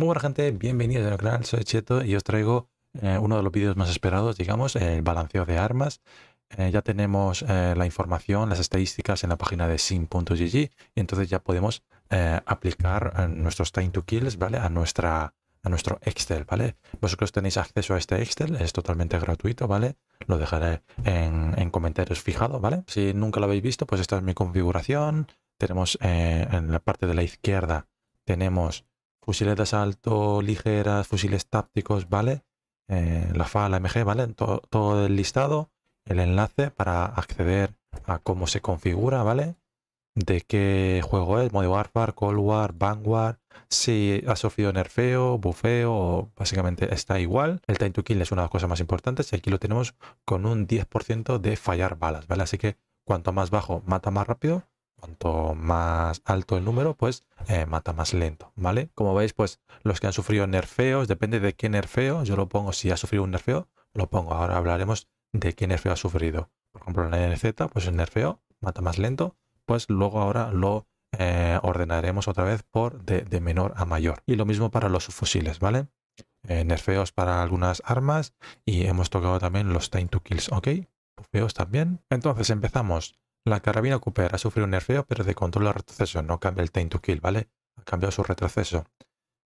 Muy buenas gente, bienvenidos al canal, soy Cheto y os traigo eh, uno de los vídeos más esperados, digamos, el balanceo de armas. Eh, ya tenemos eh, la información, las estadísticas en la página de sim.gg y entonces ya podemos aplicar nuestros time to kills, ¿vale? A nuestra a nuestro Excel, ¿vale? Vosotros tenéis acceso a este Excel, es totalmente gratuito, ¿vale? Lo dejaré en, comentarios fijado, ¿vale? Si nunca lo habéis visto, pues esta es mi configuración. Tenemos en la parte de la izquierda, tenemos fusiles de asalto ligeras, fusiles tácticos, ¿vale? Eh, la FA, la MG, ¿vale? Todo, el listado, el enlace para acceder a cómo se configura, ¿vale? De qué juego es, modo Warfare, Cold War, Vanguard, si ha sufrido nerfeo, bufeo, básicamente está igual. El time to kill es una de las cosas más importantes y aquí lo tenemos con un 10% de fallar balas, ¿vale? Así que cuanto más bajo, mata más rápido Cuanto más alto el número, pues eh, mata más lento, ¿vale? Como veis, pues los que han sufrido nerfeos, depende de qué nerfeo, yo lo pongo, si ha sufrido un nerfeo, lo pongo. Ahora hablaremos de qué nerfeo ha sufrido. Por ejemplo, la NZ, pues el nerfeo mata más lento, pues luego ahora lo eh, ordenaremos otra vez por de, menor a mayor. Y lo mismo para los fusiles, ¿vale? Eh, nerfeos para algunas armas y hemos tocado también los time to kills, ¿ok? Feos también. Entonces empezamos. La carabina Cooper ha sufrido un nerfeo, pero de control a retroceso. No cambia el time to kill, ¿vale? Ha cambiado su retroceso.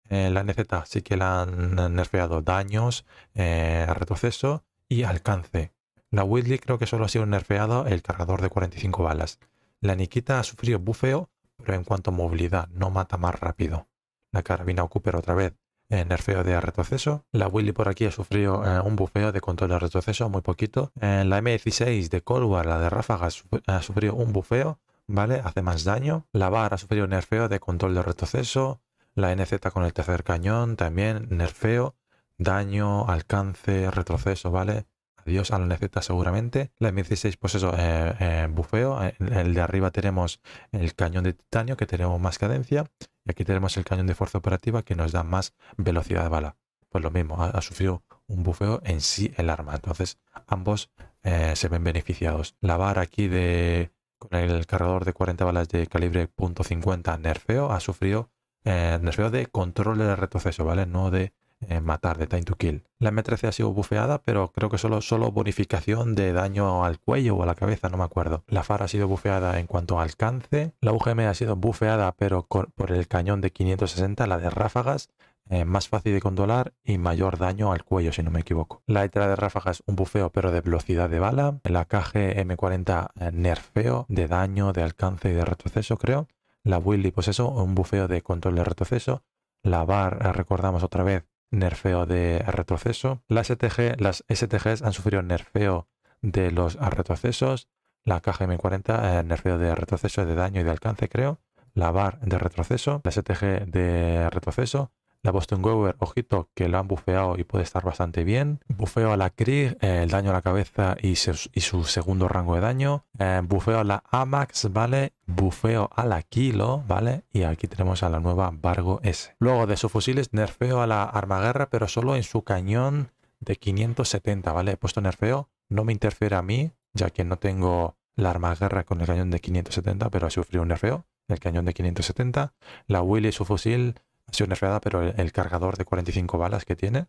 Eh, la NZ sí que la han nerfeado daños, eh, retroceso y alcance. La Whitley creo que solo ha sido nerfeado el cargador de 45 balas. La Nikita ha sufrido bufeo, pero en cuanto a movilidad, no mata más rápido. La carabina Cooper otra vez nerfeo de retroceso. La Willy por aquí ha sufrido eh, un bufeo de control de retroceso muy poquito. la M16 de War, la de Ráfaga, ha sufrido un bufeo, ¿vale? Hace más daño. La VAR ha sufrido un nerfeo de control de retroceso. La NZ con el tercer cañón también, nerfeo, daño, alcance, retroceso, ¿vale? Adiós a la NZ seguramente. La M16, pues eso, eh, eh, bufeo. el de arriba tenemos el cañón de titanio que tenemos más cadencia. Y aquí tenemos el cañón de fuerza operativa que nos da más velocidad de bala. Pues lo mismo, ha, sufrido un bufeo en sí el arma. Entonces ambos eh, se ven beneficiados. La barra aquí de, con el cargador de 40 balas de calibre .50 nerfeo ha sufrido eh, nerfeo de control de retroceso, ¿vale? No de eh, matar, de Time to Kill. La M13 ha sido bufeada, pero creo que solo, solo bonificación de daño al cuello o a la cabeza, no me acuerdo. La FAR ha sido bufeada en cuanto a alcance. La UGM ha sido bufeada, pero por el cañón de 560, la de ráfagas. Eh, más fácil de controlar y mayor daño al cuello, si no me equivoco. La ETRA de ráfagas, un bufeo, pero de velocidad de bala. La KG M40, eh, nerfeo de daño, de alcance y de retroceso, creo. La Willy, pues eso, un bufeo de control de retroceso. La VAR, recordamos otra vez, nerfeo de retroceso. Las, STG, las STGs han sufrido nerfeo de los retrocesos. La caja M40, eh, nerfeo de retroceso de daño y de alcance, creo. La bar de retroceso. La STG de retroceso. La Boston Gower, ojito, que lo han bufeado y puede estar bastante bien. Bufeo a la Krieg, eh, el daño a la cabeza y su, segundo rango de daño. Eh, bufeo a la Amax, ¿vale? Bufeo a la Kilo, ¿vale? Y aquí tenemos a la nueva Vargo S. Luego de sus fusiles, nerfeo a la guerra pero solo en su cañón de 570, ¿vale? He puesto nerfeo, no me interfiere a mí, ya que no tengo la guerra con el cañón de 570, pero ha sufrido un nerfeo el cañón de 570, la Willy su fusil ha sido nerfeada, pero el, cargador de 45 balas que tiene,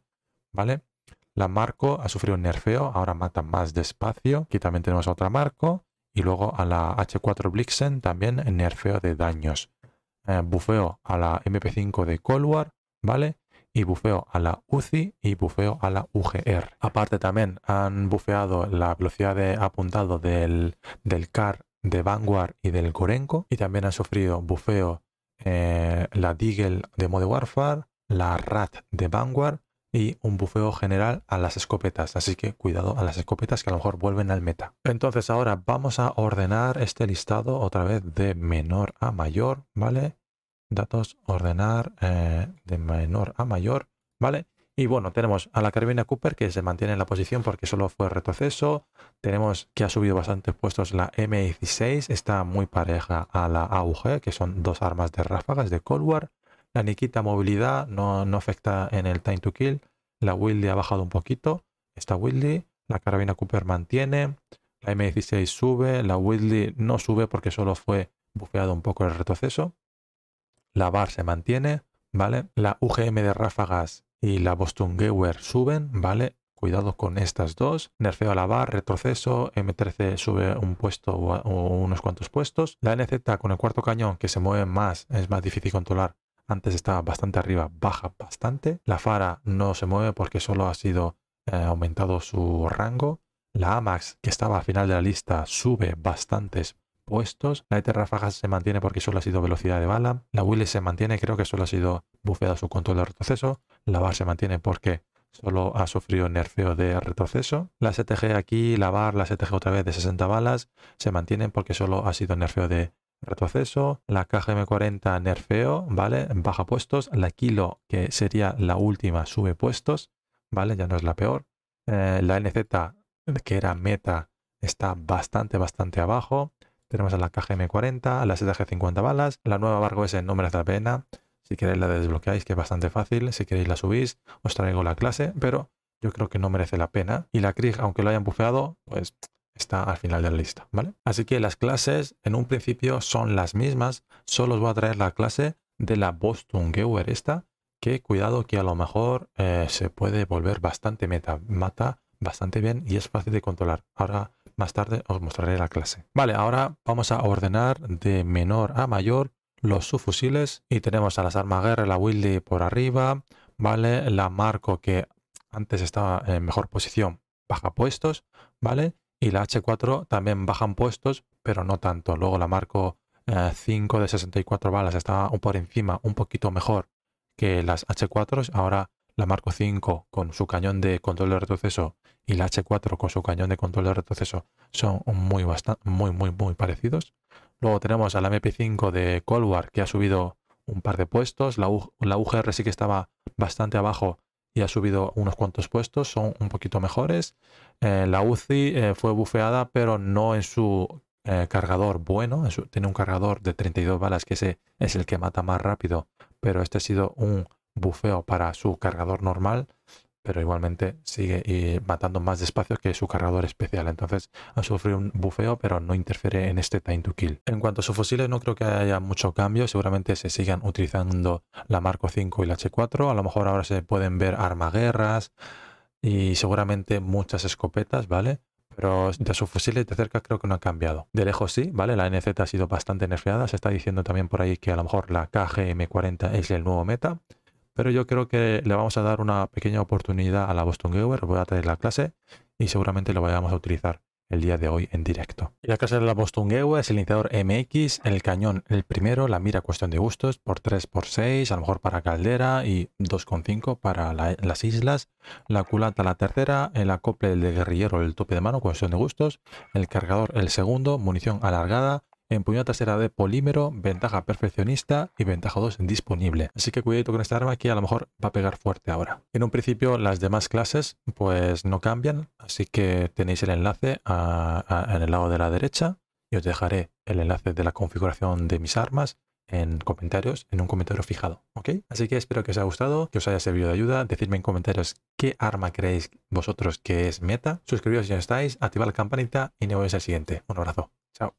¿vale? La Marco ha sufrido un nerfeo, ahora mata más despacio. Aquí también tenemos a otra Marco. Y luego a la H4 Blixen también nerfeo de daños. Eh, bufeo a la MP5 de Cold ¿vale? y bufeo a la UCI y bufeo a la UGR. Aparte también han bufeado la velocidad de apuntado del, CAR de Vanguard y del Gorenko y también han sufrido bufeo eh, la Deagle de Mode Warfare, la Rat de Vanguard y un bufeo general a las escopetas. Así que cuidado a las escopetas que a lo mejor vuelven al meta. Entonces ahora vamos a ordenar este listado otra vez de menor a mayor, ¿vale? Datos ordenar eh, de menor a mayor, ¿vale? Y bueno, tenemos a la Carabina Cooper que se mantiene en la posición porque solo fue retroceso. Tenemos que ha subido bastantes puestos la M16, está muy pareja a la AUG, que son dos armas de ráfagas de Cold War. La Nikita movilidad no, afecta en el time to kill. La Wildy ha bajado un poquito. Está Wildy. La Carabina Cooper mantiene. La M16 sube. La Wildy no sube porque solo fue bufeado un poco el retroceso. La bar se mantiene. ¿vale? La UGM de ráfagas y la Boston Gewer suben, ¿vale? Cuidado con estas dos. Nerfeo a la bar, retroceso, M13 sube un puesto o, unos cuantos puestos. La NZ con el cuarto cañón que se mueve más, es más difícil controlar. Antes estaba bastante arriba, baja bastante. La Fara no se mueve porque solo ha sido eh, aumentado su rango. La AMAX, que estaba al final de la lista, sube bastantes puestos. La ET se mantiene porque solo ha sido velocidad de bala. La Willis se mantiene, creo que solo ha sido bufeada su control de retroceso. La VAR se mantiene porque solo ha sufrido nerfeo de retroceso. La STG aquí, la VAR, la STG otra vez de 60 balas, se mantienen porque solo ha sido nerfeo de retroceso. La KGM40 nerfeo, ¿vale? Baja puestos. La Kilo, que sería la última, sube puestos, ¿vale? Ya no es la peor. Eh, la NZ, que era meta, está bastante, bastante abajo. Tenemos a la KGM40, a la ZG50 balas, la nueva Bargo S no merece la pena. Si queréis la desbloqueáis, que es bastante fácil. Si queréis la subís, os traigo la clase, pero yo creo que no merece la pena. Y la Krieg, aunque lo hayan bufeado, pues está al final de la lista, ¿vale? Así que las clases en un principio son las mismas, solo os voy a traer la clase de la Boston Gower esta, que cuidado que a lo mejor eh, se puede volver bastante meta, mata bastante bien y es fácil de controlar. Ahora más tarde os mostraré la clase. Vale, ahora vamos a ordenar de menor a mayor los subfusiles y tenemos a las armas guerra, la Willy por arriba, ¿vale? La Marco que antes estaba en mejor posición, baja puestos, ¿vale? Y la H4 también bajan puestos, pero no tanto. Luego la Marco 5 eh, de 64 balas estaba por encima, un poquito mejor que las H4, ahora la Marco 5 con su cañón de control de retroceso y la H4 con su cañón de control de retroceso son muy, muy, muy, muy parecidos. Luego tenemos a la MP5 de Cold que ha subido un par de puestos. La, UGR sí que estaba bastante abajo y ha subido unos cuantos puestos, son un poquito mejores. Eh, la UCI eh, fue bufeada, pero no en su eh, cargador bueno. tiene un cargador de 32 balas, que ese es el que mata más rápido, pero este ha sido un bufeo para su cargador normal, pero igualmente sigue eh, matando más despacio que su cargador especial. Entonces ha sufrido un bufeo, pero no interfiere en este time to kill. En cuanto a sus fusiles, no creo que haya mucho cambio. Seguramente se sigan utilizando la Marco 5 y la H4. A lo mejor ahora se pueden ver armaguerras y seguramente muchas escopetas, ¿vale? Pero de sus fusiles de cerca creo que no ha cambiado. De lejos sí, ¿vale? La NZ ha sido bastante nerfeada. Se está diciendo también por ahí que a lo mejor la KGM40 es el nuevo meta. Pero yo creo que le vamos a dar una pequeña oportunidad a la Boston Gower, Voy a traer la clase y seguramente lo vayamos a utilizar el día de hoy en directo. Y la clase de la Boston Gower es el iniciador MX, el cañón el primero, la mira cuestión de gustos por 3x6, a lo mejor para Caldera y 2,5 para las islas, la culata la tercera, el acople el de guerrillero el tope de mano cuestión de gustos, el cargador el segundo, munición alargada, empuñada trasera de polímero, ventaja perfeccionista y ventaja 2 disponible. Así que cuidado con esta arma que a lo mejor va a pegar fuerte ahora. En un principio las demás clases pues no cambian, así que tenéis el enlace en el lado de la derecha y os dejaré el enlace de la configuración de mis armas en comentarios, en un comentario fijado, ¿ok? Así que espero que os haya gustado, que os haya servido de ayuda. Decidme en comentarios qué arma creéis vosotros que es meta. Suscribiros si no estáis, activad la campanita y nos vemos al siguiente. Un abrazo. Chao.